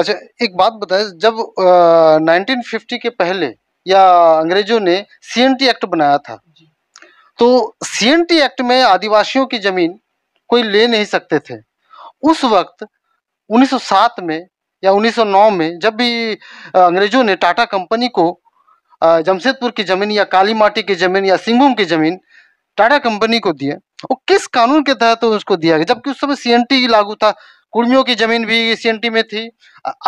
अच्छा एक बात बताए जब नाइनटीन फिफ्टी के पहले या अंग्रेजों ने सी एक्ट बनाया था तो सी एक्ट में आदिवासियों की जमीन कोई ले नहीं सकते थे उस वक्त 1907 में या 1909 में जब भी अंग्रेजों ने टाटा कंपनी को जमशेदपुर की जमीन या काली माटी की जमीन या सिंहभूम की जमीन टाटा कंपनी को दिए वो किस कानून के तहत तो उसको दिया गया जबकि उस समय सी लागू था कुर्मियों की जमीन भी सी में थी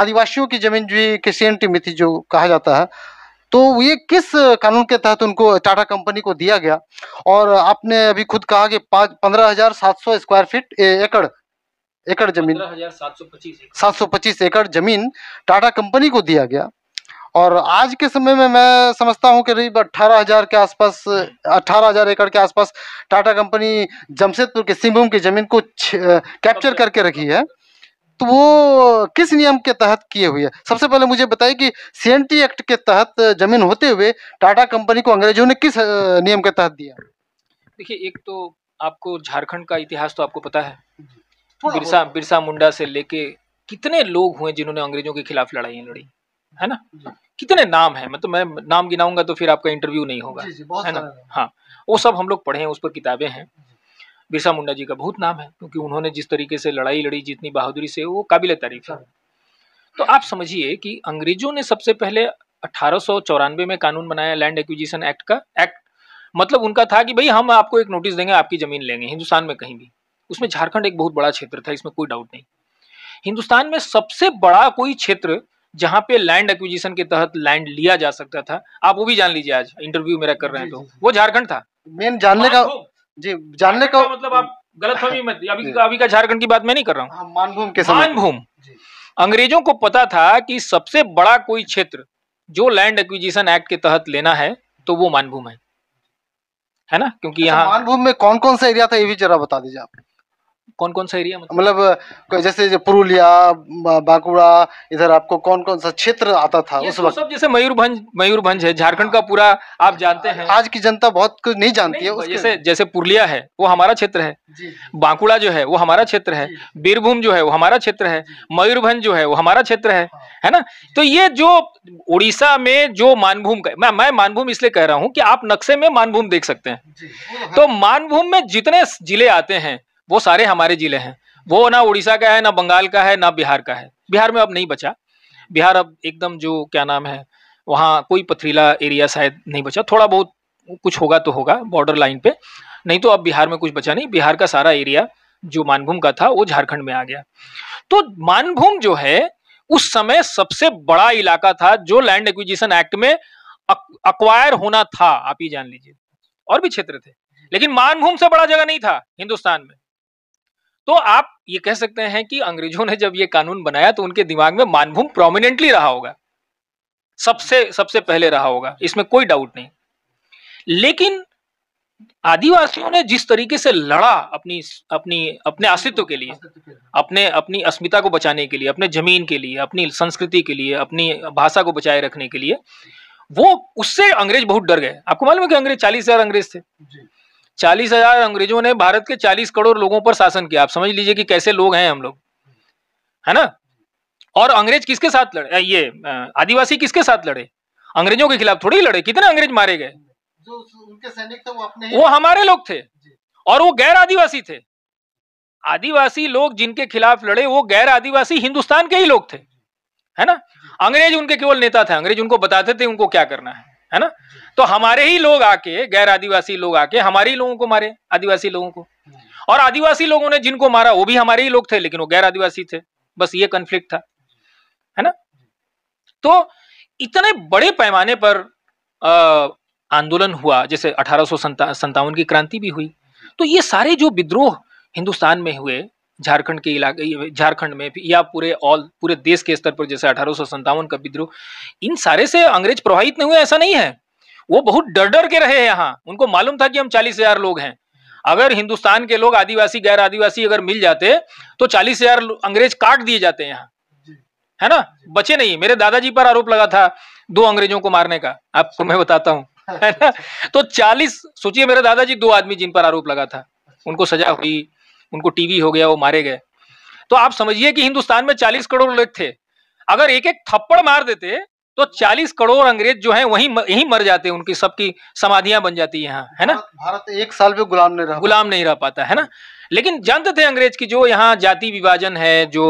आदिवासियों की जमीन भी सी में थी जो कहा जाता है तो ये किस कानून के तहत उनको टाटा कंपनी को दिया गया और आपने अभी खुद कहा कि पाँच पंद्रह हजार सात सौ स्क्वायर फीट एकड़ एकड़ जमीन सात सौ पच्चीस एकड़ जमीन टाटा कंपनी को दिया गया और आज के समय में मैं समझता हूँ करीब अट्ठारह हजार के आसपास अट्ठारह हजार एकड़ के आसपास टाटा कंपनी जमशेदपुर के सिंहभूम की जमीन को कैप्चर करके रखी है तो वो किस नियम के तहत किए हुए सबसे पहले मुझे बताइए कि सी एक्ट के तहत जमीन होते हुए टाटा कंपनी को अंग्रेजों ने किस नियम के तहत दिया देखिए एक तो आपको झारखंड का इतिहास तो आपको पता है हाँ, बिरसा बिरसा मुंडा से लेके कितने लोग हुए जिन्होंने अंग्रेजों के खिलाफ लड़ाई लड़ी है ना कितने नाम है मतलब मैं नाम गिनाऊंगा तो फिर आपका इंटरव्यू नहीं होगा है ना हाँ वो सब हम लोग पढ़े हैं उस पर किताबें हैं बिरसा मुंडा जी का बहुत नाम है क्योंकि उन्होंने जिस तरीके से लड़ाई लड़ी जितनी बहादुरी से वो काबिल तारीफ है तो आप समझिए कि अंग्रेजों ने सबसे पहले अठारह में कानून बनाया लैंड एक्विजिशन एक्ट का एक्ट मतलब उनका था कि भाई हम आपको एक नोटिस देंगे आपकी जमीन लेंगे हिंदुस्तान में कहीं भी उसमें झारखंड एक बहुत बड़ा क्षेत्र था इसमें कोई डाउट नहीं हिंदुस्तान में सबसे बड़ा कोई क्षेत्र जहां पे लैंड एक्विजिशन के तहत लैंड लिया जा सकता था आप वो भी जान लीजिए आज इंटरव्यू मेरा कर रहे हैं तो वो झारखंड था मेन जानने का जी जानने का मतलब आप गलत फहमी मत अभी अभी का झारखंड की बात मैं नहीं कर रहा हूँ हाँ, मानभूम के मानभूम अंग्रेजों को पता था कि सबसे बड़ा कोई क्षेत्र जो लैंड एक्विजिशन एक्ट के तहत लेना है तो वो मानभूम है है ना क्योंकि अच्छा, यहाँ मानभूम में कौन कौन सा एरिया था ये भी जरा बता दीजिए आप कौन कौन सा एरिया मतलब, मतलब जैसे पुरुलिया बांकुड़ा इधर आपको कौन कौन सा क्षेत्र आता था उस तो वक्त सब जैसे मयूरभंज मयूरभंज है झारखंड का पूरा आप जानते हैं आज की जनता बहुत कुछ नहीं जानती नहीं, है उसके। जैसे जैसे पुरुलिया है वो हमारा क्षेत्र है बांकुड़ा जो है वो हमारा क्षेत्र है बीरभूम जो है वो हमारा क्षेत्र है मयूरभंज जो है वो हमारा क्षेत्र है हाँ। है ना तो ये जो उड़ीसा में जो मानभूम मैं मैं मानभूम इसलिए कह रहा हूँ कि आप नक्शे में मानभूम देख सकते हैं तो मानभूम में जितने जिले आते हैं वो सारे हमारे जिले हैं वो ना उड़ीसा का है ना बंगाल का है ना बिहार का है बिहार में अब नहीं बचा बिहार अब एकदम जो क्या नाम है वहाँ कोई पथरीला एरिया शायद नहीं बचा थोड़ा बहुत कुछ होगा तो होगा बॉर्डर लाइन पे नहीं तो अब बिहार में कुछ बचा नहीं बिहार का सारा एरिया जो मानभूम का था वो झारखंड में आ गया तो मानभूम जो है उस समय सबसे बड़ा इलाका था जो लैंड एक्विजिशन एक्ट में अक्वायर होना था आप ही जान लीजिए और भी क्षेत्र थे लेकिन मानभूम से बड़ा जगह नहीं था हिंदुस्तान में तो आप ये कह सकते हैं कि अंग्रेजों ने जब ये कानून बनाया तो उनके दिमाग में मानभूम प्रोमिनेंटली रहा होगा सबसे सबसे पहले रहा होगा इसमें कोई डाउट नहीं लेकिन आदिवासियों ने जिस तरीके से लड़ा अपनी अपनी अपने अस्तित्व के लिए अपने अपनी अस्मिता को बचाने के लिए अपने जमीन के लिए अपनी संस्कृति के लिए अपनी भाषा को बचाए रखने के लिए वो उससे अंग्रेज बहुत डर गए आपको मालूम है कि अंग्रेज चालीस हजार अंग्रेज थे चालीस हजार अंग्रेजों ने भारत के चालीस करोड़ लोगों पर शासन किया आप समझ लीजिए कि कैसे लोग हैं हम लोग है ना और अंग्रेज किसके साथ लड़े ये आदिवासी किसके साथ लड़े अंग्रेजों के खिलाफ थोड़ी लड़े कितने अंग्रेज मारे गए वो वो हमारे लोग थे और वो गैर आदिवासी थे आदिवासी लोग जिनके खिलाफ लड़े वो गैर आदिवासी हिंदुस्तान के ही लोग थे है ना अंग्रेज उनके केवल नेता थे अंग्रेज उनको बताते थे उनको क्या करना है है ना तो हमारे ही लोग आके गैर आदिवासी लोग आके हमारे ही लोगों को मारे आदिवासी लोगों को और आदिवासी लोगों ने जिनको मारा वो भी हमारे ही लोग थे लेकिन वो गैर आदिवासी थे बस ये कन्फ्लिक्ट था है ना तो इतने बड़े पैमाने पर आंदोलन हुआ जैसे अठारह संता, की क्रांति भी हुई तो ये सारे जो विद्रोह हिंदुस्तान में हुए झारखंड के इलाके झारखंड में या पूरे ऑल पूरे देश के स्तर पर जैसे अठारह का विद्रोह इन सारे से अंग्रेज प्रभावित नहीं हुए ऐसा नहीं है वो बहुत डर डर के रहे यहाँ उनको मालूम था कि हम चालीस हजार लोग हैं अगर हिंदुस्तान के लोग आदिवासी गैर आदिवासी अगर मिल जाते तो चालीस हजार अंग्रेज काट दिए जाते यहाँ है ना बचे नहीं मेरे दादाजी पर आरोप लगा था दो अंग्रेजों को मारने का आपको मैं बताता हूँ अच्छा। है ना तो चालीस सोचिए मेरे दादाजी दो आदमी जिन पर आरोप लगा था उनको सजा हुई उनको टीवी हो गया वो मारे गए तो आप समझिए कि हिंदुस्तान में 40 करोड़ लोग थे अगर एक एक थप्पड़ मार देते तो 40 करोड़ अंग्रेज जो है वही यही मर जाते उनकी सबकी समाधियां बन जाती यहाँ है ना भारत एक साल भी गुलाम नहीं रहा गुलाम नहीं रह पाता है ना लेकिन जानते थे अंग्रेज की जो यहाँ जाति विभाजन है जो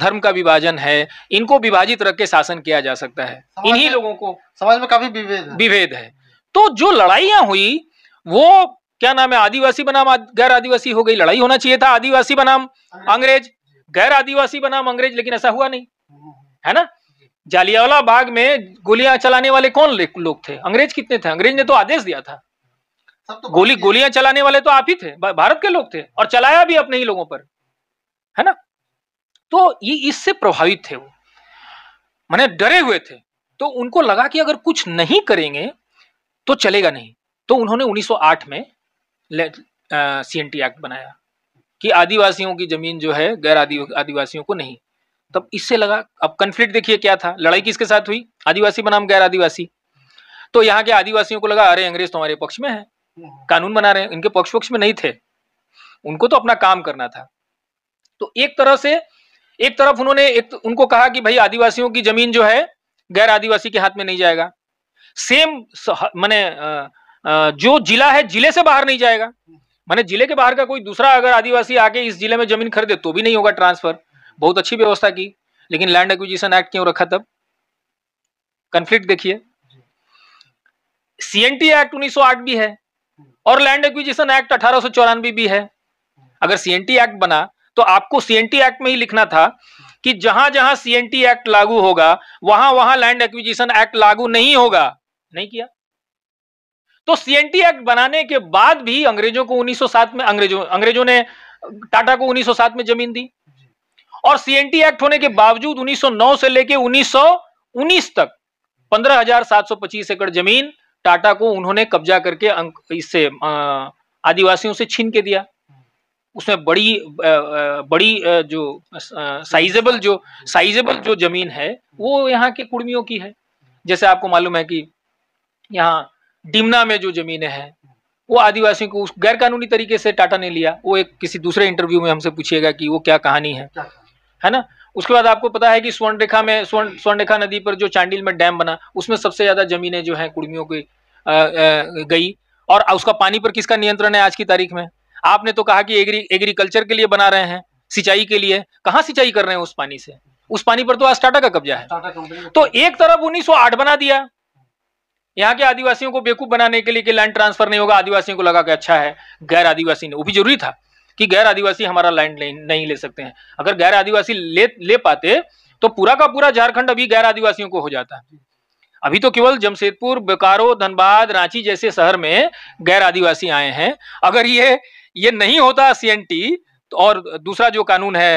धर्म का विभाजन है इनको विभाजित रख के शासन किया जा सकता है इन्हीं लोगों को समाज में काफी विभेद है विभेद है तो जो लड़ाइया हुई वो क्या नाम है आदिवासी बनाम गैर आदिवासी हो गई लड़ाई होना चाहिए था आदिवासी बनाम अंग्रेज गैर आदिवासी बनाम अंग्रेज लेकिन ऐसा हुआ नहीं है ना जालियावाला बाग में गोलियां चलाने वाले कौन लोग थे अंग्रेज कितने थे अंग्रेज ने तो आदेश दिया था तो गोली गोलियां चलाने वाले तो आप ही थे भारत के लोग थे और चलाया भी अपने ही लोगों पर है ना तो ये इससे प्रभावित थे वो मैंने डरे हुए थे तो उनको लगा कि अगर कुछ नहीं करेंगे तो चलेगा नहीं तो उन्होंने 1908 में सी एन टी एक्ट बनाया कि आदिवासियों की जमीन जो है गैर आदि आदिवासियों को नहीं तब इससे लगा अब कन्फ्लिक्ट देखिए क्या था लड़ाई किसके साथ हुई आदिवासी बनाम गैर आदिवासी तो यहाँ के आदिवासियों को लगा अरे अंग्रेज तो हमारे पक्ष में है कानून बना रहे हैं इनके पक्ष पक्ष में नहीं थे उनको तो अपना काम करना था तो एक तरह से एक तरफ उन्होंने एक उनको कहा कि भाई आदिवासियों की जमीन जो है गैर आदिवासी के हाथ में नहीं जाएगा सेम मैंने जो जिला है जिले से बाहर नहीं जाएगा माने जिले के बाहर का कोई दूसरा अगर आदिवासी आके इस जिले में जमीन खरीदे तो भी नहीं होगा ट्रांसफर बहुत अच्छी व्यवस्था की लेकिन लैंड एक्विजिशन एक्ट क्यों रखा तब कंफ्लिक्ट देखिए सीएनटी एक्ट 1908 भी है और लैंड एक्विजिशन एक्ट अठारह भी है अगर सीएनटी एक्ट बना तो आपको सीएनटी एक्ट में ही लिखना था कि जहां जहां सीएनटी एक्ट लागू होगा वहां वहां लैंड एक्विजिशन एक्ट लागू नहीं होगा नहीं किया तो सीएनटी एक्ट बनाने के बाद भी अंग्रेजों को 1907 में अंग्रेजों अंग्रेजों ने टाटा को 1907 में जमीन दी और सीएनटी एक्ट होने के बावजूद 1909 से लेके 1919 तक 15,725 एकड़ जमीन टाटा को उन्होंने कब्जा करके इससे आदिवासियों से छीन के दिया उसमें बड़ी बड़ी जो साइजेबल जो साइजेबल जो जमीन है वो यहाँ के कुर्मियों की है जैसे आपको मालूम है कि यहाँ डिमना में जो जमीने हैं वो आदिवासियों को गैर कानूनी तरीके से टाटा ने लिया वो एक किसी दूसरे इंटरव्यू में हमसे पूछिएगा कि वो क्या कहानी है है ना उसके बाद आपको पता है कि स्वर्ण रेखा में स्वर्ण स्वर्ण रेखा नदी पर जो चांडिल में डैम बना उसमें सबसे ज्यादा जमीनें जो है कुर्मियों की गई और उसका पानी पर किसका नियंत्रण है आज की तारीख में आपने तो कहा कि एग्री एग्रीकल्चर के लिए बना रहे हैं सिंचाई के लिए कहाँ सिंचाई कर रहे हैं उस पानी से उस पानी पर तो आज टाटा का कब्जा है तो एक तरफ उन्नीस बना दिया यहाँ के आदिवासियों को बेकूफ़ बनाने के लिए कि लैंड ट्रांसफर नहीं होगा आदिवासियों को लगा कि अच्छा है गैर आदिवासी ने वो भी जरूरी था कि गैर आदिवासी हमारा लैंड नहीं ले सकते हैं अगर गैर आदिवासी ले ले पाते तो पूरा का पूरा झारखंड अभी गैर आदिवासियों को हो जाता अभी तो केवल जमशेदपुर बोकारो धनबाद रांची जैसे शहर में गैर आदिवासी आए हैं अगर ये ये नहीं होता सीएनटी तो और दूसरा जो कानून है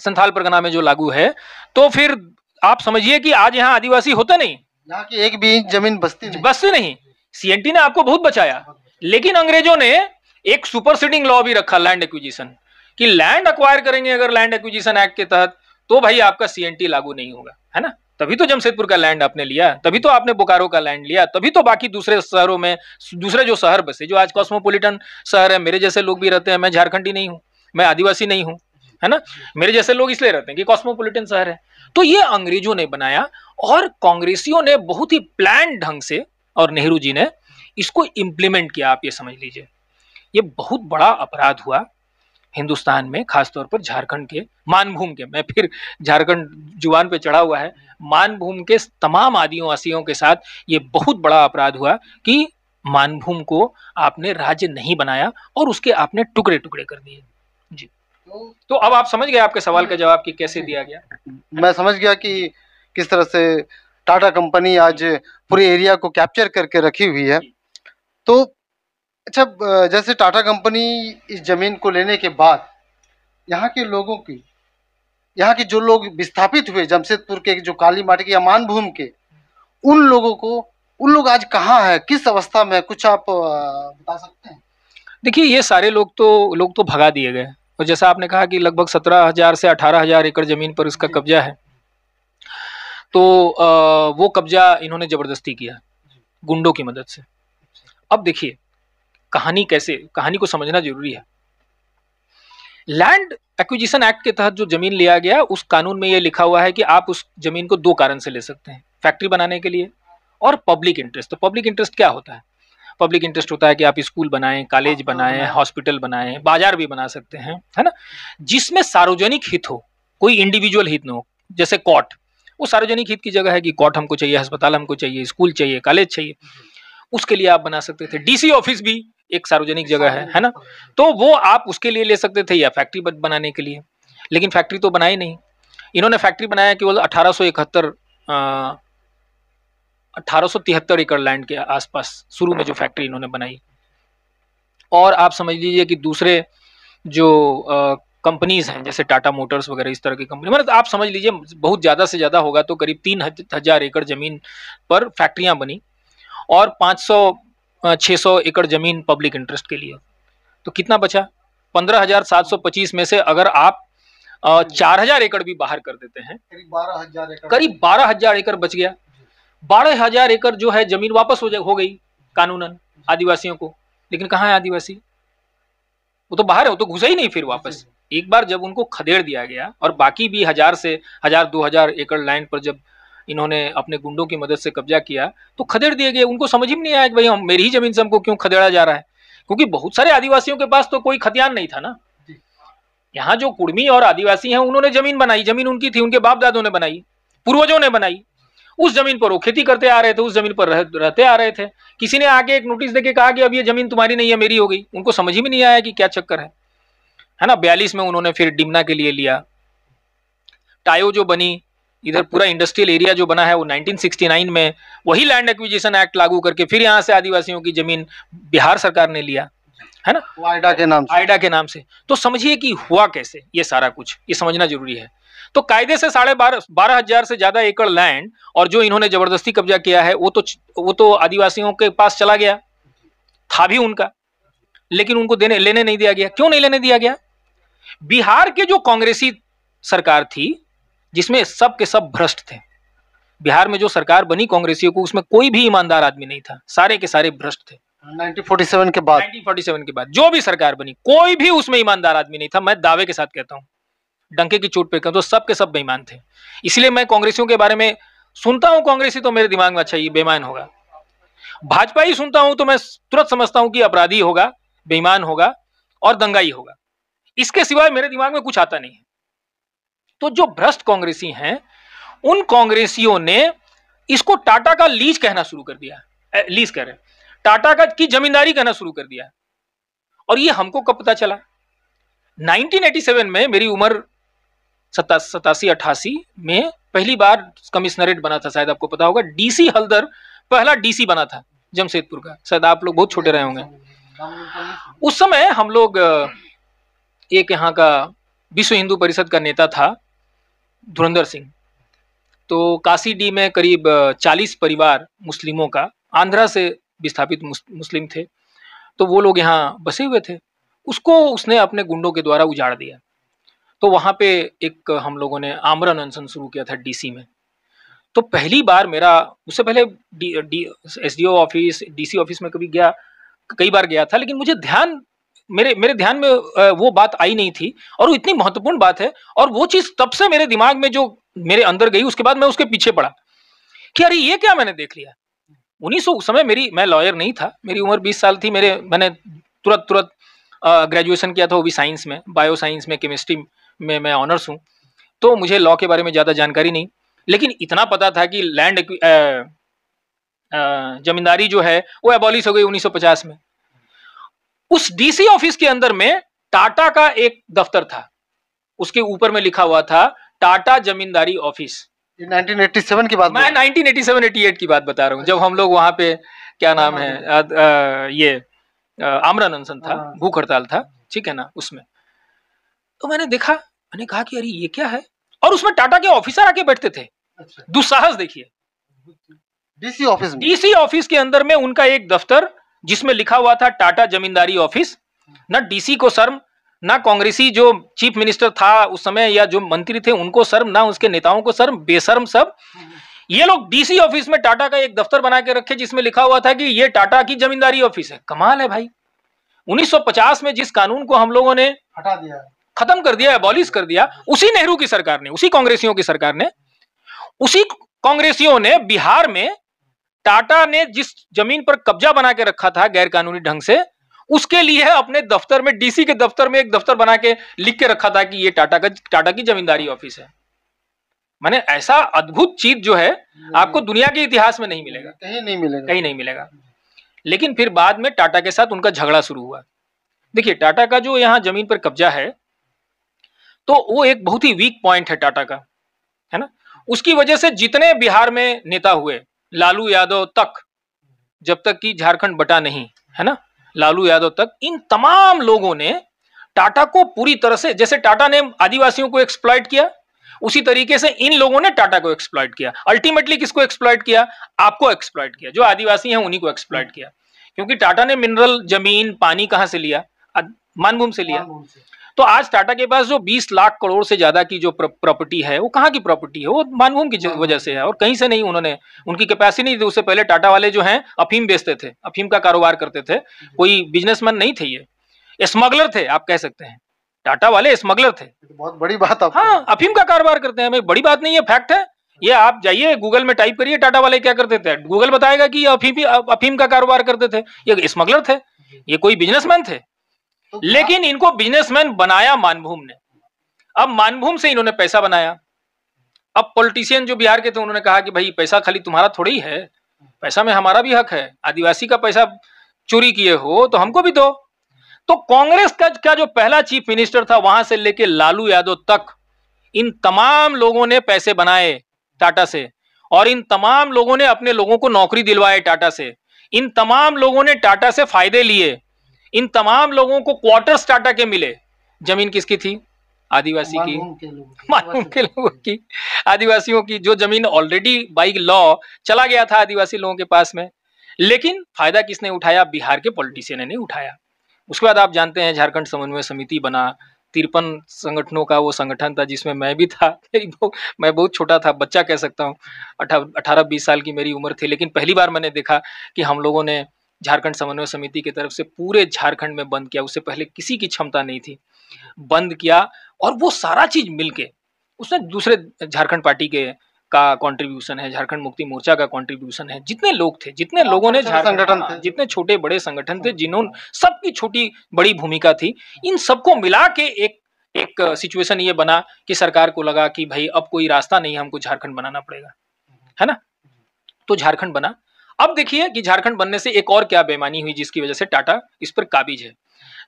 संथाल परगना में जो लागू है तो फिर आप समझिए कि आज यहाँ आदिवासी होता नहीं यहाँ की एक भी जमीन बस्ती नहीं। बस्ती नहीं सीएनटी ने आपको बहुत बचाया लेकिन अंग्रेजों ने एक सुपरसीडिंग लॉ भी रखा लैंड एक्विजिशन कि लैंड अक्वायर करेंगे अगर लैंड एक्विजिशन एक्ट के तहत तो भाई आपका सीएनटी लागू नहीं होगा है ना तभी तो जमशेदपुर का लैंड आपने लिया तभी तो आपने बोकारो का लैंड लिया तभी तो बाकी दूसरे शहरों में दूसरे जो शहर बसे जो आज कॉस्मोपोलिटन शहर है मेरे जैसे लोग भी रहते हैं मैं झारखंडी नहीं हूँ मैं आदिवासी नहीं हूँ है ना मेरे जैसे लोग इसलिए रहते हैं कि कॉस्मोपोलिटन शहर है तो ये अंग्रेजों ने बनाया और कांग्रेसियों ने बहुत ही प्लान ढंग से और नेहरू जी ने इसको इम्प्लीमेंट किया आप ये समझ लीजिए ये बहुत बड़ा अपराध हुआ हिंदुस्तान में खासतौर पर झारखंड के मानभूम के मैं फिर झारखंड जुबान पे चढ़ा हुआ है मानभूम के तमाम आदिवासियों के साथ ये बहुत बड़ा अपराध हुआ कि मानभूम को आपने राज्य नहीं बनाया और उसके आपने टुकड़े टुकड़े कर दिए जी तो अब आप समझ गए आपके सवाल का हम्म। जवाब कि कैसे दिया गया मैं समझ गया कि किस तरह से टाटा कंपनी आज पूरे एरिया को कैप्चर करके रखी हुई है तो अच्छा जैसे टाटा कंपनी इस जमीन को लेने के बाद यहाँ के लोगों की यहाँ के जो लोग विस्थापित हुए जमशेदपुर के जो काली माटी के या मानभूम के उन लोगों को उन लोग आज कहाँ है किस अवस्था में कुछ आप बता सकते हैं देखिए ये सारे लोग तो लोग तो भगा दिए गए और तो जैसा आपने कहा कि लगभग सत्रह हजार से अठारह हजार एकड़ जमीन पर इसका कब्जा है तो वो कब्जा इन्होंने जबरदस्ती किया गुंडों की मदद से अब देखिए कहानी कैसे कहानी को समझना जरूरी है लैंड एक्विजिशन एक्ट के तहत जो जमीन लिया गया उस कानून में यह लिखा हुआ है कि आप उस जमीन को दो कारण से ले सकते हैं फैक्ट्री बनाने के लिए और पब्लिक इंटरेस्ट तो पब्लिक इंटरेस्ट क्या होता है पब्लिक इंटरेस्ट होता है कि आप स्कूल बनाएं कॉलेज हाँ, बनाएं हॉस्पिटल हाँ। बनाएं बाजार भी बना सकते हैं है ना जिसमें सार्वजनिक हित हो कोई इंडिविजुअल हित ना हो जैसे कोर्ट वो सार्वजनिक हित की जगह है कि कोर्ट हमको चाहिए अस्पताल हमको चाहिए स्कूल चाहिए कॉलेज चाहिए उसके लिए आप बना सकते थे डीसी ऑफिस भी एक सार्वजनिक जगह है है ना तो वो आप उसके लिए ले सकते थे या फैक्ट्री बनाने के लिए लेकिन फैक्ट्री तो बनाई नहीं इन्होंने फैक्ट्री बनाया केवल अठारह सौ 1873 एकड़ लैंड के आसपास शुरू में जो फैक्ट्री इन्होंने बनाई और आप समझ लीजिए कि दूसरे जो कंपनीज हैं जैसे टाटा मोटर्स वगैरह इस तरह की कंपनी मतलब आप समझ लीजिए बहुत ज़्यादा से ज़्यादा होगा तो करीब तीन हजार एकड़ ज़मीन पर फैक्ट्रियां बनी और 500 600 एकड़ ज़मीन पब्लिक इंटरेस्ट के लिए तो कितना बचा 15,725 में से अगर आप चार हजार एकड़ भी बाहर कर देते हैं करीब बारह करीब बारह हजार एकड़ बच गया बारह हजार एकड़ जो है जमीन वापस हो, हो गई कानूनन आदिवासियों को लेकिन कहा है आदिवासी वो तो बाहर है वो तो घुसा ही नहीं फिर वापस एक बार जब उनको खदेड़ दिया गया और बाकी भी हजार से हजार दो हजार एकड़ लैंड पर जब इन्होंने अपने गुंडों की मदद से कब्जा किया तो खदेड़ दिए गए उनको समझ ही नहीं आया कि भाई हम मेरी ही जमीन से हमको क्यों खदेड़ा जा रहा है क्योंकि बहुत सारे आदिवासियों के पास तो कोई खतियान नहीं था ना यहाँ जो कुर्मी और आदिवासी हैं उन्होंने जमीन बनाई जमीन उनकी थी उनके बाप दादों ने बनाई पूर्वजों ने बनाई उस जमीन पर वो खेती करते आ रहे थे उस जमीन पर रह, रहते आ रहे थे किसी ने आके एक नोटिस देके कहा कि अब ये जमीन तुम्हारी नहीं है मेरी हो गई उनको समझ ही नहीं आया कि क्या चक्कर है है ना बयालीस में उन्होंने फिर डिमना के लिए लिया टायो जो बनी इधर पूरा इंडस्ट्रियल एरिया जो बना है वो 1969 में वही लैंड एक्विजिशन एक्ट लागू करके फिर यहाँ से आदिवासियों की जमीन बिहार सरकार ने लिया है ना आयडा के नाम आयडा के नाम से तो समझिए कि हुआ कैसे ये सारा कुछ ये समझना जरूरी है तो कायदे से साढ़े बारह बारह हजार से ज्यादा एकड़ लैंड और जो इन्होंने जबरदस्ती कब्जा किया है वो तो वो तो आदिवासियों के पास चला गया था भी उनका लेकिन उनको देने लेने नहीं दिया गया क्यों नहीं लेने दिया गया बिहार के जो कांग्रेसी सरकार थी जिसमें सब के सब भ्रष्ट थे बिहार में जो सरकार बनी कांग्रेसियों को उसमें कोई भी ईमानदार आदमी नहीं था सारे के सारे भ्रष्ट थे 1947 के बाद 1947 के बाद जो भी सरकार बनी कोई भी उसमें ईमानदार आदमी नहीं था मैं दावे के साथ कहता हूं डंके की चोट पे कर तो सब सब बेईमान थे इसलिए मैं कांग्रेसियों के बारे में सुनता हूँ कांग्रेसी तो मेरे दिमाग में अच्छा ये बेईमान होगा भाजपा ही सुनता हूं तो मैं तुरंत समझता हूं कि अपराधी होगा बेईमान होगा और दंगाई होगा इसके सिवाय मेरे दिमाग में कुछ आता नहीं है तो जो भ्रष्ट कांग्रेसी हैं उन कांग्रेसियों ने इसको टाटा का लीज कहना शुरू कर दिया लीज कह रहे टाटा का की जमींदारी कहना शुरू कर दिया और ये हमको कब पता चला 1987 में मेरी उम्र सतासी अट्ठासी में पहली बार कमिश्नरेट बना था शायद आपको पता होगा डीसी हल्दर पहला डीसी बना था जमशेदपुर का शायद आप लोग बहुत छोटे रहे होंगे उस समय हम लोग एक यहाँ का विश्व हिंदू परिषद का नेता था धुरंधर सिंह तो काशी डी में करीब 40 परिवार मुस्लिमों का आंध्रा से विस्थापित मुस्लिम थे तो वो लोग यहाँ बसे हुए थे उसको उसने अपने गुंडों के द्वारा उजाड़ दिया तो वहां पे एक हम लोगों ने आमरण अनशन शुरू किया था डीसी में तो पहली बार मेरा उससे पहले S D O office DC office में कभी गया कई बार गया था लेकिन मुझे ध्यान मेरे मेरे ध्यान में वो बात आई नहीं थी और वो इतनी महत्वपूर्ण बात है और वो चीज तब से मेरे दिमाग में जो मेरे अंदर गई उसके बाद मैं उसके पीछे पड़ा कि अरे ये क्या मैंने देख लिया उन्नीस सौ समय मेरी मैं लॉयर नहीं था मेरी उम्र बीस साल थी मेरे मैंने तुरंत तुरंत ग्रेजुएशन किया था वो भी साइंस में बायो साइंस में केमिस्ट्री में में मैं ऑनर्स हूँ तो मुझे लॉ के बारे में ज़्यादा जानकारी नहीं लेकिन इतना पता था कि लैंड जमींदारी जो है वो एबॉलिश हो गई 1950 में उस डीसी ऑफिस के अंदर में टाटा का एक दफ्तर था उसके ऊपर में लिखा हुआ था टाटा जमींदारी ऑफिस 1987 की बात मैं 1987-88 की बात बता रहा हूँ जब हम लोग वहां पे क्या नाम है आ, आ, ये आमरा नंसन था हाँ। भूख हड़ताल था ठीक है ना उसमें तो मैंने देखा मैंने कहा कि अरे ये क्या है और उसमें टाटा के ऑफिसर आके बैठते थे अच्छा। दुस्साहस देखिए डीसी ऑफिस डीसी ऑफिस के अंदर में उनका एक दफ्तर जिसमें लिखा हुआ था टाटा जमींदारी ऑफिस न डीसी को शर्म ना कांग्रेसी जो चीफ मिनिस्टर था उस समय या जो मंत्री थे उनको शर्म ना उसके नेताओं को शर्म बेशर्म सब ये लोग डीसी ऑफिस में टाटा का एक दफ्तर बना के रखे जिसमें लिखा हुआ था कि ये टाटा की जमींदारी ऑफिस है कमाल है भाई 1950 में जिस कानून को हम लोगों ने हटा दिया खत्म कर दिया एबॉलिश कर दिया उसी नेहरू की सरकार ने उसी कांग्रेसियों की सरकार ने उसी कांग्रेसियों ने बिहार में टाटा ने जिस जमीन पर कब्जा बना के रखा था गैरकानूनी ढंग से उसके लिए अपने दफ्तर में डीसी के दफ्तर में एक दफ्तर बना के लिख के रखा था कि ये टाटा का टाटा की जमींदारी ऑफिस है माने ऐसा अद्भुत चीज जो है आपको हम्म। दुनिया के इतिहास में नहीं मिलेगा कहीं नहीं मिलेगा कहीं नहीं मिलेगा लेकिन फिर बाद में टाटा के साथ उनका झगड़ा शुरू हुआ देखिए टाटा का जो यहाँ जमीन पर कब्जा है तो वो एक बहुत ही वीक पॉइंट है टाटा का है ना उसकी वजह से जितने बिहार में नेता हुए लालू यादव तक जब तक कि झारखंड बटा नहीं है ना लालू यादव तक इन तमाम लोगों ने टाटा को पूरी तरह से जैसे टाटा ने आदिवासियों को एक्सप्लॉयट किया उसी तरीके से इन लोगों ने टाटा को एक्सप्लॉयट किया अल्टीमेटली किसको एक्सप्लॉयट किया आपको एक्सप्लॉयट किया जो आदिवासी हैं उन्हीं को एक्सप्लॉयट किया क्योंकि टाटा ने मिनरल जमीन पानी कहां से लिया मानभूम से लिया तो आज टाटा के पास जो 20 लाख करोड़ से ज्यादा की जो प्रॉपर्टी है वो कहाँ की प्रॉपर्टी है वो मानभूम की वजह से है और कहीं से नहीं उन्होंने उनकी कैपेसिटी नहीं थी उससे पहले टाटा वाले जो हैं अफीम बेचते थे अफीम का कारोबार करते थे कोई बिजनेसमैन नहीं थे ये स्मगलर थे आप कह सकते हैं टाटा वाले स्मगलर थे तो बहुत बड़ी बात हाँ अफीम का कारोबार करते हैं बड़ी बात नहीं है फैक्ट है ये आप जाइए गूगल में टाइप करिए टाटा वाले क्या करते थे गूगल बताएगा कि अफीम अफीम का कारोबार करते थे ये स्मगलर थे ये कोई बिजनेसमैन थे तो लेकिन इनको बिजनेसमैन बनाया मानभूम ने अब मानभूम से इन्होंने पैसा बनाया अब पॉलिटिशियन जो बिहार के थे उन्होंने कहा कि भाई पैसा खाली तुम्हारा थोड़ी है पैसा में हमारा भी हक है आदिवासी का पैसा चोरी किए हो तो हमको भी दो तो कांग्रेस का, का जो पहला चीफ मिनिस्टर था वहां से लेके लालू यादव तक इन तमाम लोगों ने पैसे बनाए टाटा से और इन तमाम लोगों ने अपने लोगों को नौकरी दिलवाए टाटा से इन तमाम लोगों ने टाटा से फायदे लिए इन तमाम लोगों को क्वार्टर्स टाटा के मिले जमीन किसकी थी आदिवासी की मालूम के लोगों की आदिवासियों की जो जमीन ऑलरेडी बाई लॉ चला गया था आदिवासी लोगों के पास में लेकिन फायदा किसने उठाया बिहार के पॉलिटिशियन ने उठाया उसके बाद आप जानते हैं झारखंड समन्वय समिति बना तिरपन संगठनों का वो संगठन था जिसमें मैं भी था मैं बहुत छोटा था बच्चा कह सकता हूँ अठारह बीस साल की मेरी उम्र थी लेकिन पहली बार मैंने देखा कि हम लोगों ने झारखंड समन्वय समिति की तरफ से पूरे झारखंड में बंद किया उससे पहले किसी की क्षमता नहीं थी बंद किया और वो सारा चीज मिलके उसने दूसरे झारखंड पार्टी के का कंट्रीब्यूशन है झारखंड मुक्ति मोर्चा का कंट्रीब्यूशन है जितने लोग थे जितने हाँ, लोगों ने झारखंड हाँ, जितने छोटे बड़े संगठन थे हाँ। जिन्होंने सबकी छोटी बड़ी भूमिका थी इन सबको मिला के एक एक सिचुएशन ये बना कि सरकार को लगा कि भाई अब कोई रास्ता नहीं है हमको झारखंड बनाना पड़ेगा है ना तो झारखंड बना अब देखिए कि झारखंड बनने से एक और क्या बेमानी हुई जिसकी वजह से टाटा इस पर काबिज है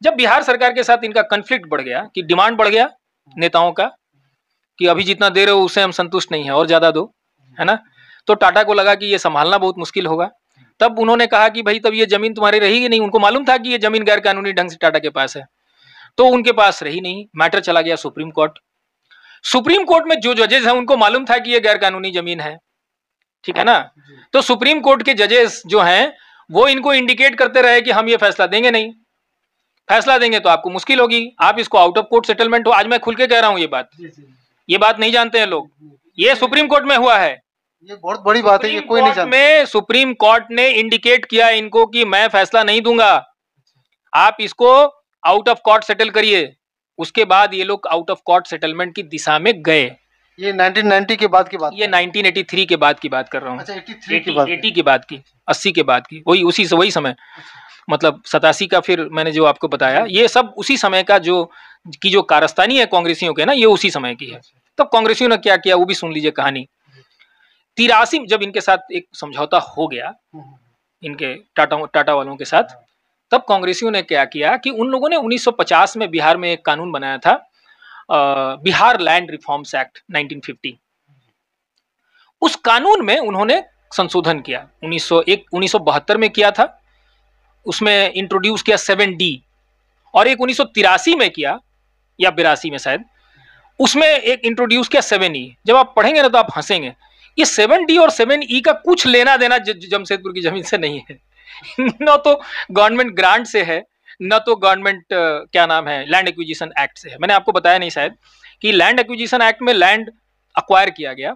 जब बिहार सरकार के साथ इनका कंफ्लिक्ट बढ़ गया कि डिमांड बढ़ गया नेताओं का कि अभी जितना दे रहे हो उसे हम संतुष्ट नहीं है और ज्यादा दो है ना तो टाटा को लगा कि ये संभालना बहुत मुश्किल होगा तब उन्होंने कहा कि भाई तब ये जमीन तुम्हारी रहेगी नहीं उनको मालूम था कि ये जमीन गैर कानूनी ढंग से टाटा के पास है तो उनके पास रही नहीं मैटर चला गया सुप्रीम कोर्ट सुप्रीम कोर्ट में जो जजेस हैं उनको मालूम था कि ये गैर कानूनी जमीन है ठीक है ना तो सुप्रीम कोर्ट के जजेस जो हैं वो इनको इंडिकेट करते रहे कि हम ये फैसला देंगे नहीं फैसला देंगे तो आपको मुश्किल होगी आप इसको आउट ऑफ कोर्ट सेटलमेंट हो आज मैं खुल के कह रहा हूँ ये बात ये बात नहीं जानते हैं लोग ये सुप्रीम कोर्ट में हुआ है ये बहुत बड़ी बात है ये कोई नहीं जानता में सुप्रीम कोर्ट ने इंडिकेट किया इनको कि मैं फैसला नहीं दूंगा अच्छा। आप इसको आउट ऑफ कोर्ट सेटल करिए उसके बाद ये लोग आउट ऑफ कोर्ट सेटलमेंट की दिशा में गए ये 1990 के बाद की बात ये 1983 के बाद की बात कर रहा हूँ अच्छा, 80, के बाद की अस्सी के बाद की वही उसी वही समय अच्छा। मतलब सतासी का फिर मैंने जो आपको बताया अच्छा। ये सब उसी समय का जो की जो कारस्तानी है कांग्रेसियों के ना ये उसी समय की है अच्छा। तब तो कांग्रेसियों ने क्या किया वो भी सुन लीजिए कहानी तिरासी जब इनके साथ एक समझौता हो गया हम्म। इनके टाटा टाटा वालों के साथ तब कांग्रेसियों ने क्या किया कि उन लोगों ने 1950 में बिहार में एक कानून बनाया था बिहार लैंड रिफॉर्म्स एक्ट 1950 उस कानून में उन्होंने संशोधन किया 1901 1972 में किया था उसमें इंट्रोड्यूस किया सेवन डी और एक उन्नीस में किया या बिरासी में शायद उसमें एक इंट्रोड्यूस किया सेवन ई e। जब आप पढ़ेंगे ना तो आप हंसेंगे ये सेवन डी और सेवन ई e का कुछ लेना देना जमशेदपुर की जमीन से नहीं है न तो गवर्नमेंट ग्रांट से है ना तो गवर्नमेंट क्या नाम है लैंड एक्विजिशन एक्ट से है मैंने आपको बताया नहीं शायद कि लैंड एक्विजिशन एक्ट में लैंड अक्वायर किया गया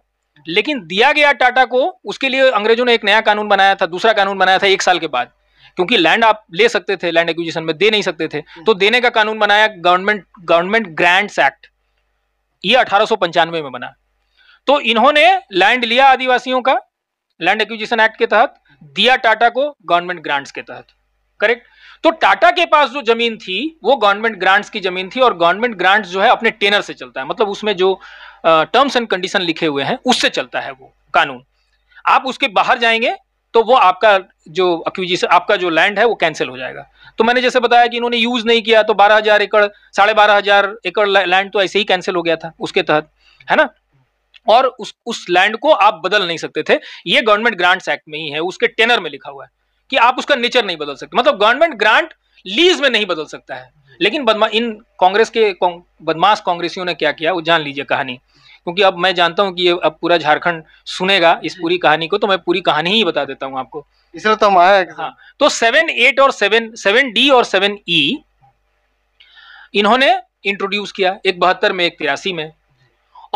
लेकिन दिया गया टाटा को उसके लिए अंग्रेजों ने एक नया कानून बनाया था दूसरा कानून बनाया था एक साल के बाद क्योंकि लैंड आप ले सकते थे लैंड एक्विजिशन में दे नहीं सकते थे तो देने का कानून बनाया गवर्नमेंट गवर्नमेंट ग्रांट एक्ट ये अठारह में बना तो इन्होंने लैंड लिया आदिवासियों का लैंड एक्विजिशन एक्ट के तहत दिया टाटा को गवर्नमेंट ग्रांट्स के तहत करेक्ट तो टाटा के पास जो जमीन थी वो गवर्नमेंट ग्रांट्स की जमीन थी और गवर्नमेंट ग्रांट्स जो है अपने टेनर से चलता है मतलब उसमें जो टर्म्स एंड कंडीशन लिखे हुए हैं उससे चलता है वो कानून आप उसके बाहर जाएंगे तो वो आपका जो आपका जो लैंड है वो कैंसिल हो जाएगा तो मैंने जैसे बताया कि इन्होंने यूज नहीं किया तो बारह हजार एकड़ साढ़े बारह हजार एकड़ लैंड तो ऐसे ही कैंसिल हो गया था उसके तहत है ना और उस उस लैंड को आप बदल नहीं सकते थे ये गवर्नमेंट ग्रांट्स एक्ट में ही है उसके टेनर में लिखा हुआ है कि आप उसका नेचर नहीं बदल सकते मतलब गवर्नमेंट ग्रांट लीज में नहीं बदल सकता है लेकिन इन कांग्रेस के बदमाश कांग्रेसियों ने क्या किया वो जान लीजिए कहानी क्योंकि अब मैं जानता हूं कि ये अब पूरा झारखंड सुनेगा इस हम्म। पूरी कहानी को तो मैं पूरी कहानी ही बता देता हूं आपको इसलिए तो हाँ तो सेवन एट और सेवन सेवन डी और सेवन ई e, इन्होंने इंट्रोड्यूस किया एक बहत्तर में एक तिरासी में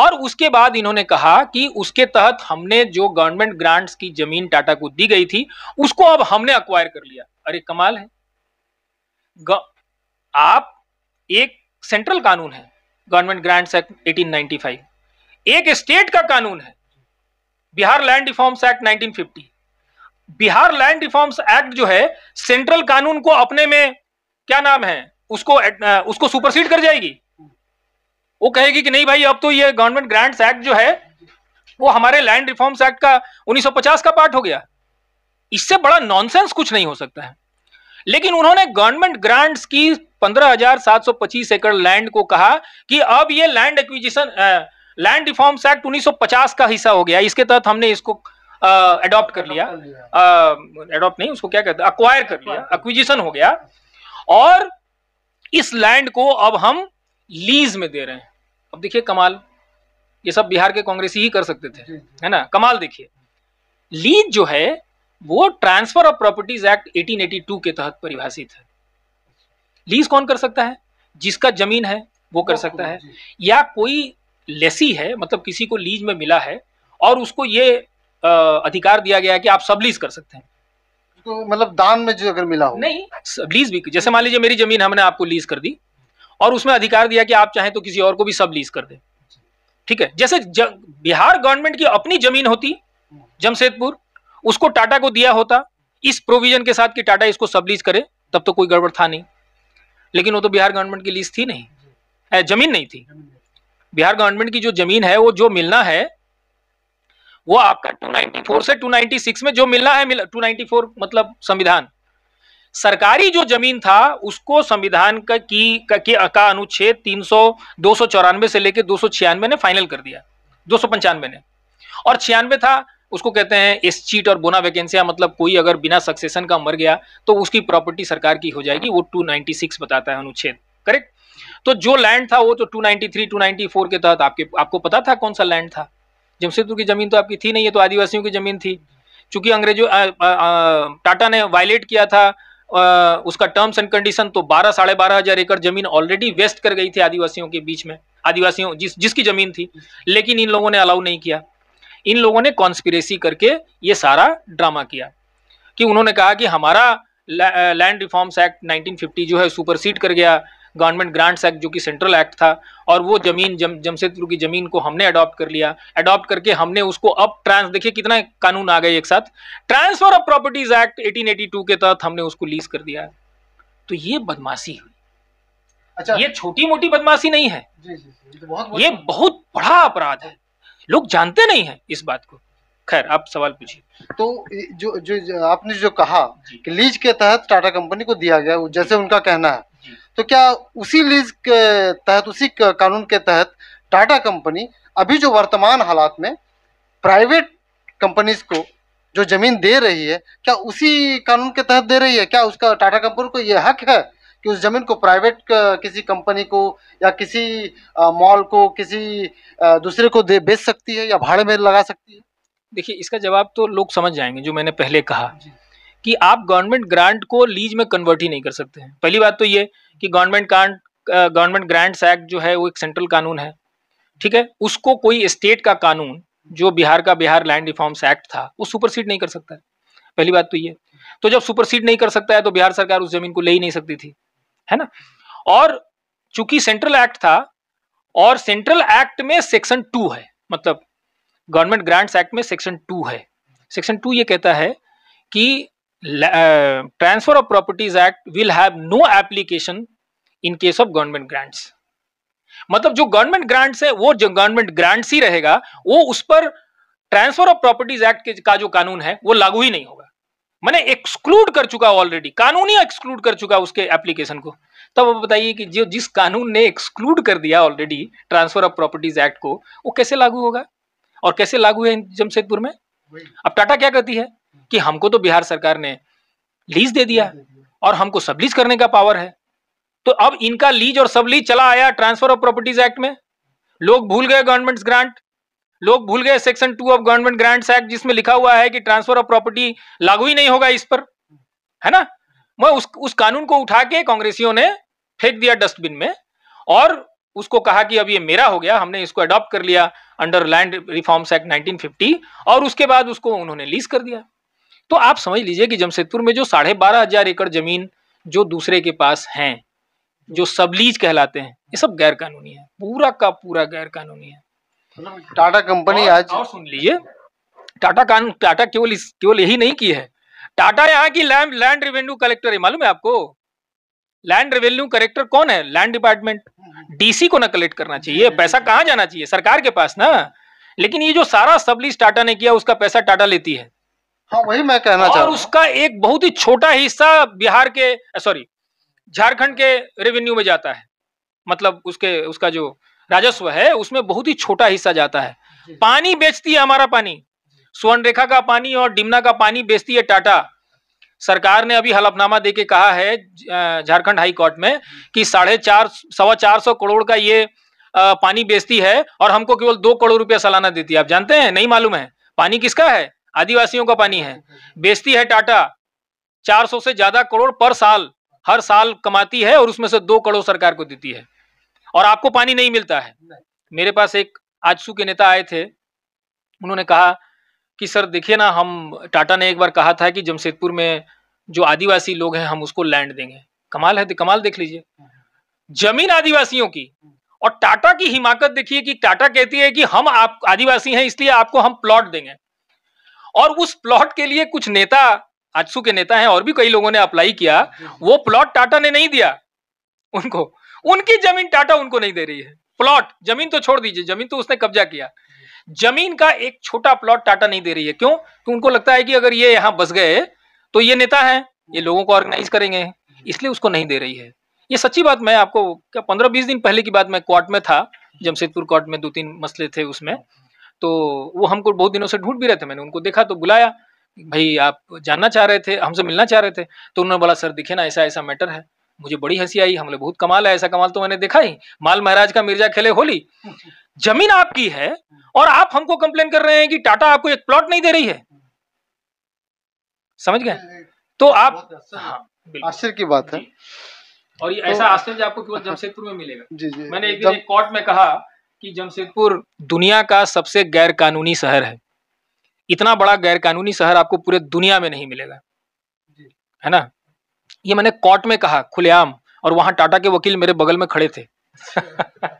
और उसके बाद इन्होंने कहा कि उसके तहत हमने जो गवर्नमेंट ग्रांट्स की जमीन टाटा को दी गई थी उसको अब हमने अक्वायर कर लिया अरे कमाल है आप एक सेंट्रल कानून है गवर्नमेंट ग्रांट्स एक्ट 1895 एक स्टेट का कानून है Bihar land reforms act 1950 Bihar land reforms act जो है सेंट्रल कानून को अपने में क्या नाम है उसको उसको सुपरसीड कर जाएगी वो कहेगी कि नहीं भाई अब तो ये गवर्नमेंट ग्रांट्स एक्ट जो है वो हमारे लैंड रिफॉर्म्स एक्ट का 1950 का पार्ट हो गया इससे बड़ा नॉनसेंस कुछ नहीं हो सकता है लेकिन उन्होंने गवर्नमेंट ग्रांट्स की 15,725 एकड़ लैंड को कहा कि अब ये land acquisition land reforms act 1950 का हिस्सा हो गया इसके तहत हमने इसको एडॉप्ट कर लिया एडॉप्ट नहीं उसको क्या कहते अक्वायर कर लिया एक्विजिशन हो गया और इस लैंड को अब हम लीज में दे रहे हैं अब देखिए कमाल ये सब बिहार के कांग्रेस ही कर सकते थे है ना कमाल देखिए लीज जो है वो ट्रांसफर ऑफ प्रॉपर्टीज एक्ट 1882 के तहत परिभाषित है लीज कौन कर सकता है जिसका जमीन है वो कर सकता है या कोई लेसी है मतलब किसी को लीज में मिला है और उसको ये अधिकार दिया गया है कि आप सब लीज कर सकते हैं तो मतलब दान में जो अगर मिला हो नहीं लीज भी जैसे मान लीजिए मेरी जमीन हमने आपको लीज कर दी और उसमें अधिकार दिया कि आप चाहें तो किसी और को भी सब लीज कर दे ठीक है जैसे बिहार गवर्नमेंट की अपनी जमीन होती जमशेदपुर उसको टाटा को दिया होता इस प्रोविजन के साथ कि टाटा इसको सब लीज करे तब तो कोई गड़बड़ था नहीं लेकिन वो तो बिहार गवर्नमेंट की लीज थी नहीं जमीन नहीं थी बिहार गवर्नमेंट की जो जमीन है वो जो मिलना है वो आपका 294 से 296 में जो मिलना है मिला 294 मतलब संविधान सरकारी जो जमीन था उसको संविधान का की का, की, का अनुच्छेद तीन सौ दो सौ चौरानवे से लेकर दो सौ छियानवे ने फाइनल कर दिया दो सौ पंचानवे ने और छियानवे था उसको कहते हैं इस चीट और बोना वैकेंसिया मतलब कोई अगर बिना सक्सेशन का मर गया तो उसकी प्रॉपर्टी सरकार की हो जाएगी वो 296 बताता है अनुच्छेद करेक्ट तो जो लैंड था वो तो 293 294 के तहत आपके आपको पता था कौन सा लैंड था जमशेदपुर की जमीन तो आपकी थी नहीं है तो आदिवासियों की जमीन थी चूंकि अंग्रेजों टाटा ने वायलेट किया था उसका टर्म्स एंड कंडीशन तो बारह साढ़े बारह हजार एकड़ जमीन ऑलरेडी वेस्ट कर गई थी आदिवासियों के बीच में आदिवासियों जिस जिसकी जमीन थी लेकिन इन लोगों ने अलाउ नहीं किया इन लोगों ने कॉन्स्पिरेसी करके ये सारा ड्रामा किया कि उन्होंने कहा कि हमारा लैंड रिफॉर्म्स एक्ट 1950 जो है सुपरसीड कर गया गवर्नमेंट ग्रांट्स एक्ट जो कि सेंट्रल एक्ट था और वो जमीन जम जमशेदपुर की जमीन को हमने अडॉप्ट कर लिया अडॉप्ट करके हमने उसको अब ट्रांस देखिए कितना कानून आ गए एक साथ transfer of properties act eighteen के तहत हमने उसको लीज कर दिया तो ये बदमाशी हुई अच्छा ये छोटी मोटी बदमाशी नहीं है ये तो बहुत बड़ा अपराध है लोग जानते नहीं है इस बात को खैर आप सवाल पूछिए तो जो जो आपने जो कहा कि लीज के तहत टाटा कंपनी को दिया गया जैसे उनका कहना है तो क्या उसी लीज के तहत उसी कानून के तहत टाटा कंपनी अभी जो वर्तमान हालात में प्राइवेट कंपनीज को जो जमीन दे रही है क्या उसी कानून के तहत दे रही है क्या उसका टाटा कंपनी को यह हक है कि उस जमीन को प्राइवेट किसी कंपनी को या किसी मॉल को किसी दूसरे को दे बेच सकती है या भाड़े में लगा सकती है देखिए इसका जवाब तो लोग समझ जाएंगे जो मैंने पहले कहा कि आप गवर्नमेंट ग्रांट को लीज में कन्वर्ट ही नहीं कर सकते हैं पहली बात तो ये कि government grant government grants act जो है वो एक सेंट्रल कानून है ठीक है उसको कोई स्टेट का कानून जो बिहार का बिहार लैंड रिफॉर्म्स एक्ट था वो सुपरसीड नहीं कर सकता है पहली बात तो ये तो जब सुपरसीड नहीं कर सकता है तो बिहार सरकार उस जमीन को ले ही नहीं सकती थी है ना और चूंकि सेंट्रल एक्ट था और सेंट्रल एक्ट में सेक्शन टू है मतलब गवर्नमेंट ग्रांट्स एक्ट में सेक्शन टू है सेक्शन टू ये कहता है कि transfer uh, transfer of properties act will have no application in case of government grants मतलब जो गवर्नमेंट ग्रांट्स है वो जो गवर्नमेंट ग्रांट्स ही रहेगा वो उस पर ट्रांसफर ऑफ प्रॉपर्टीज एक्ट का जो कानून है वो लागू ही नहीं होगा मैंने एक्सक्लूड कर चुका ऑलरेडी कानूनी एक्सक्लूड कर चुका उसके एप्लीकेशन को तब आप बताइए कि जो जिस कानून ने एक्सक्लूड कर दिया already transfer of properties act को वो कैसे लागू होगा और कैसे लागू है जमशेदपुर में अब टाटा क्या करती है कि हमको तो बिहार सरकार ने लीज दे दिया और हमको सब लीज करने का पावर है तो अब इनका लीज और सब लीज चला आया ट्रांसफर ऑफ प्रॉपर्टीज एक्ट में लोग भूल गए गवर्नमेंट ग्रांट लोग भूल गए section two of government grant act जिसमें लिखा हुआ है कि ट्रांसफर ऑफ प्रॉपर्टी लागू ही नहीं होगा इस पर है ना मैं उस उस कानून को उठा के कांग्रेसियों ने फेंक दिया डस्टबिन में और उसको कहा कि अब ये मेरा हो गया हमने इसको अडॉप्ट कर लिया अंडर लैंड रिफॉर्म्स एक्ट 1950 और उसके बाद उसको उन्होंने लीज कर दिया तो आप समझ लीजिए कि जमशेदपुर में जो साढ़े बारह हजार एकड़ जमीन जो दूसरे के पास हैं जो सबलीज कहलाते हैं ये सब गैर कानूनी है पूरा का पूरा गैर कानूनी है टाटा कंपनी आज और सुन लीजिए टाटा कान टाटा केवल केवल यही नहीं की है टाटा यहाँ की लैंड लैंड रेवेन्यू कलेक्टर है मालूम है आपको लैंड रेवेन्यू कलेक्टर कौन है लैंड डिपार्टमेंट डीसी को ना कलेक्ट करना चाहिए पैसा कहाँ जाना चाहिए सरकार के पास ना लेकिन ये जो सारा सबलीज टाटा ने किया उसका पैसा टाटा लेती है हाँ वही मैं कहना चाह हूँ उसका एक बहुत ही छोटा हिस्सा बिहार के सॉरी झारखंड के रेवेन्यू में जाता है मतलब उसके उसका जो राजस्व है उसमें बहुत ही छोटा हिस्सा जाता है पानी बेचती है हमारा पानी स्वर्ण रेखा का पानी और डिमना का पानी बेचती है टाटा सरकार ने अभी हलफनामा देके कहा है झारखंड हाई कोर्ट में कि साढ़े चार सवा चार सौ करोड़ का ये पानी बेचती है और हमको केवल दो करोड़ रुपया सालाना देती है आप जानते हैं नहीं मालूम है पानी किसका है आदिवासियों का पानी है बेचती है टाटा 400 से ज्यादा करोड़ पर साल हर साल कमाती है और उसमें से दो करोड़ सरकार को देती है और आपको पानी नहीं मिलता है मेरे पास एक आजसू के नेता आए थे उन्होंने कहा कि सर देखिए ना हम टाटा ने एक बार कहा था कि जमशेदपुर में जो आदिवासी लोग हैं हम उसको लैंड देंगे कमाल है कमाल देख लीजिए जमीन आदिवासियों की और टाटा की हिमाकत देखिए कि टाटा कहती है कि हम आप आदिवासी हैं इसलिए आपको हम प्लॉट देंगे और उस प्लॉट के लिए कुछ नेता आजसू के नेता हैं और भी कई लोगों ने अप्लाई किया वो प्लॉट टाटा ने नहीं दिया उनको उनकी जमीन टाटा उनको नहीं दे रही है प्लॉट जमीन तो छोड़ दीजिए जमीन तो उसने कब्जा किया जमीन का एक छोटा प्लॉट टाटा नहीं दे रही है क्यों तो उनको लगता है कि अगर ये यहां बस गए तो ये नेता है ये लोगों को ऑर्गेनाइज करेंगे इसलिए उसको नहीं दे रही है ये सच्ची बात मैं आपको क्या पंद्रह बीस दिन पहले की बात मैं कोर्ट में था जमशेदपुर कोर्ट में दो तीन मसले थे उसमें तो वो हमको बहुत दिनों से ढूंढ भी रहे थे मैंने उनको देखा तो बुलाया भाई आप जानना चाह रहे थे हमसे मिलना चाह रहे थे तो उन्होंने बोला सर दिखे ना ऐसा ऐसा मैटर है मुझे बड़ी हंसी आई हमने बहुत कमाल है ऐसा कमाल तो मैंने देखा ही माल महाराज का मिर्जा खेले होली जमीन आपकी है और आप हमको कंप्लेन कर रहे हैं कि टाटा आपको एक प्लॉट नहीं दे रही है समझ गए तो आप हाँ, आश्चर्य की बात है और ये तो- ऐसा आश्चर्य आपको केवल जमशेदपुर में मिलेगा जी जी मैंने एक दिन एक कोर्ट में कहा कि जमशेदपुर दुनिया का सबसे गैरकानूनी शहर है इतना बड़ा गैरकानूनी शहर आपको पूरे दुनिया में नहीं मिलेगा है ना ये मैंने कोर्ट में कहा खुलेआम और वहां टाटा के वकील मेरे बगल में खड़े थे